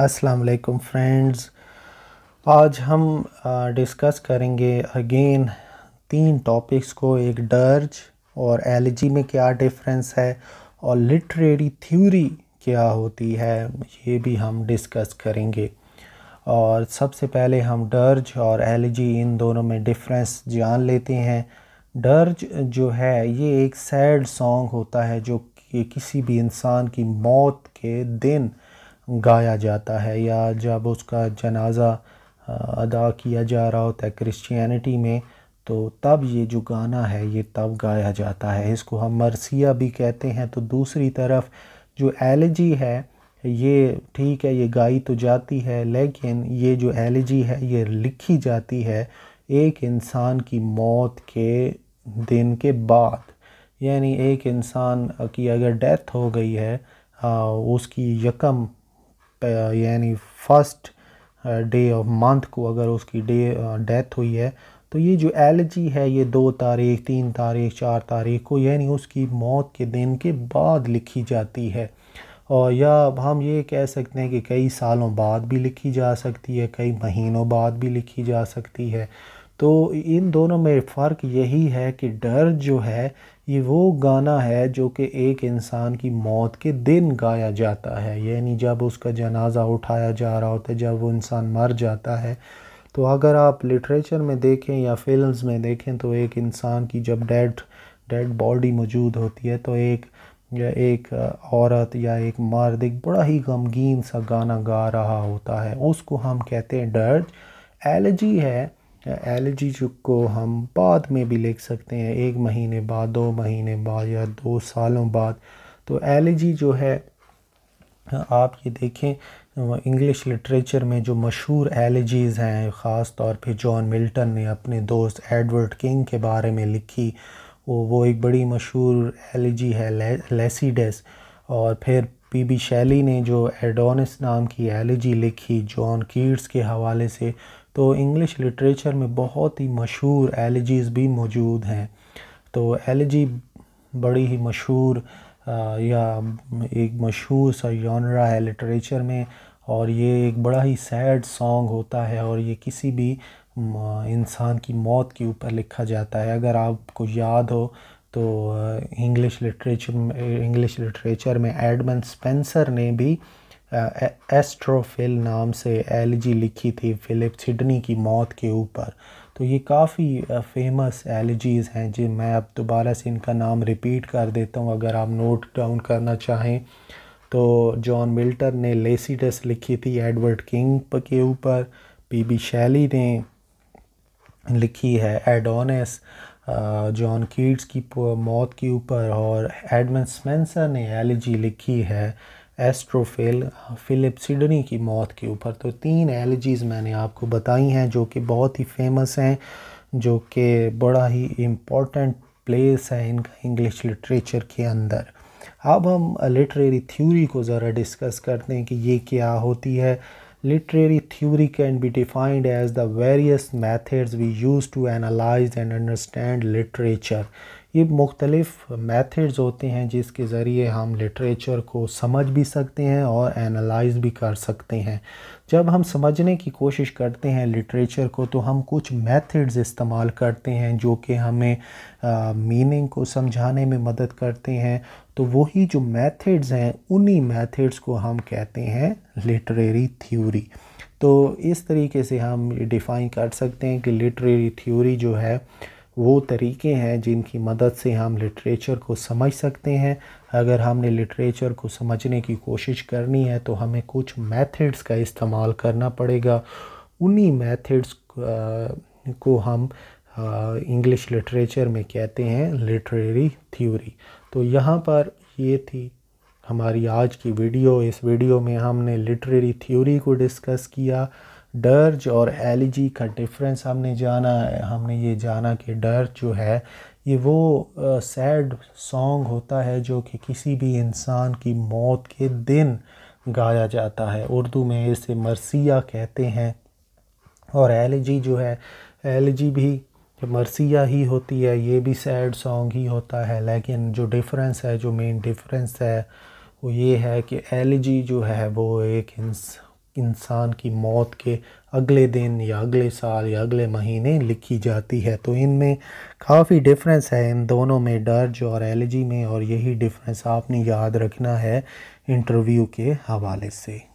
अस्सलाम वालेकुम फ्रेंड्स आज हम डिस्कस करेंगे अगेन तीन टॉपिक्स को एक डर्ज और एलजी में क्या डिफरेंस है और लिटरेरी थ्योरी क्या होती है ये भी हम डिस्कस करेंगे और सबसे पहले हम डर्ज और एलजी इन दोनों में डिफरेंस जान लेते हैं डर्ज जो है ये एक सैड सॉन्ग होता है जो कि किसी भी इंसान की मौत के दिन गाया जाता है या जब उसका जनाजा अदा किया जा रहा होता है क्रिश्चियनिटी में तो तब ये जो गाना है ये तब गाया जाता है इसको हम मरसिया भी कहते हैं तो दूसरी तरफ जो एलजी है ये ठीक है ये गाई तो जाती है लेकिन ये जो एलजी है ये लिखी जाती है एक इंसान की मौत के दिन के बाद यानी एक इंसान की अगर डेथ हो गई है आ, उसकी यकम यानी फर्स्ट डे ऑफ मंथ को अगर उसकी डे डेथ हुई है तो ये जो एलर्जी है ये दो तारीख तीन तारीख चार तारीख को यानी उसकी मौत के दिन के बाद लिखी जाती है और या हम ये कह सकते हैं कि कई सालों बाद भी लिखी जा सकती है कई महीनों बाद भी लिखी जा सकती है तो इन दोनों में फ़र्क यही है कि डर जो है ये वो गाना है जो कि एक इंसान की मौत के दिन गाया जाता है यानी जब उसका जनाजा उठाया जा रहा होता है जब वो इंसान मर जाता है तो अगर आप लिटरेचर में देखें या फिल्म्स में देखें तो एक इंसान की जब डेड डेड बॉडी मौजूद होती है तो एक या एक औरत या एक मर्द एक बड़ा ही गमगीन सा गाना गा रहा होता है उसको हम कहते हैं डर्ज एलर्जी है एलर्जी को हम बाद में भी लिख सकते हैं एक महीने बाद दो महीने बाद या दो सालों बाद तो एलर्जी जो है आप ये देखें इंग्लिश लिटरेचर में जो मशहूर एलर्जीज़ हैं ख़ास तौर पे जॉन मिल्टन ने अपने दोस्त एडवर्ड किंग के बारे में लिखी वो वो एक बड़ी मशहूर एलर्जी है लेसीडस और फिर पी बी शैली ने जो एडोनिस नाम की एलर्जी लिखी जॉन कीट्स के हवाले से तो इंग्लिश लिटरेचर में बहुत ही मशहूर एलिजीज भी मौजूद हैं तो एलिजी बड़ी ही मशहूर या एक मशहूर सा यौनरा है लिटरेचर में और ये एक बड़ा ही सैड सॉन्ग होता है और ये किसी भी इंसान की मौत के ऊपर लिखा जाता है अगर आपको याद हो तो इंग्लिश लिटरेचर इंग्लिश लिटरेचर में एडमन स्पेंसर ने भी एस्ट्रोफिल नाम से एलजी लिखी थी फिलिप सिडनी की मौत के ऊपर तो ये काफ़ी फेमस एलजीज़ हैं जी मैं अब दोबारा से इनका नाम रिपीट कर देता हूँ अगर आप नोट डाउन करना चाहें तो जॉन मिल्टर ने लेसीडस लिखी थी एडवर्ड किंग के ऊपर पीबी शैली ने लिखी है एडोनस जॉन कीट्स की मौत के ऊपर और एडमन स्पेंसर ने एलजी लिखी है एस्ट्रोफेल फिलिप सिडनी की मौत के ऊपर तो तीन एलर्जीज़ मैंने आपको बताई हैं जो कि बहुत ही फेमस हैं जो कि बड़ा ही इम्पोर्टेंट प्लेस है इनका इंग्लिश लिटरेचर के अंदर अब हम लिटरेरी थ्योरी को ज़रा डिस्कस करते हैं कि ये क्या होती है Literary theory can be defined as the various methods we use to analyze and understand literature. ये मुख्तलिफ मेथड्स होते हैं जिसके ज़रिए हम लिटरेचर को समझ भी सकते हैं और एनालाइज भी कर सकते हैं जब हम समझने की कोशिश करते हैं लिटरेचर को तो हम कुछ मेथड्स इस्तेमाल करते हैं जो कि हमें मीनिंग को समझाने में मदद करते हैं तो वही जो मेथड्स हैं उन्हीं मेथड्स को हम कहते हैं लिटरेरी थ्योरी तो इस तरीके से हम डिफ़ाइन कर सकते हैं कि लिटरेरी थ्योरी जो है वो तरीके हैं जिनकी मदद से हम लिटरेचर को समझ सकते हैं अगर हमने लिटरेचर को समझने की कोशिश करनी है तो हमें कुछ मेथड्स का इस्तेमाल करना पड़ेगा उन्हीं मेथड्स को हम इंग्लिश लिटरेचर में कहते हैं लिटरेरी थ्योरी तो यहाँ पर ये थी हमारी आज की वीडियो इस वीडियो में हमने लिटरेरी थ्योरी को डिस्कस किया डर्ज और एलिजी का डिफरेंस हमने जाना हमने ये जाना कि डर्ज जो है ये वो सैड सॉन्ग होता है जो कि किसी भी इंसान की मौत के दिन गाया जाता है उर्दू में इसे मरसिया कहते हैं और एलिजी जो है एलिजी भी मरसिया ही होती है ये भी सैड सॉन्ग ही होता है लेकिन जो डिफरेंस है जो मेन डिफरेंस है वो ये है कि एलिजी जो है वो एक इंस इंसान की मौत के अगले दिन या अगले साल या अगले महीने लिखी जाती है तो इनमें काफ़ी डिफरेंस है इन दोनों में डर्ज और एलर्जी में और यही डिफरेंस आपने याद रखना है इंटरव्यू के हवाले से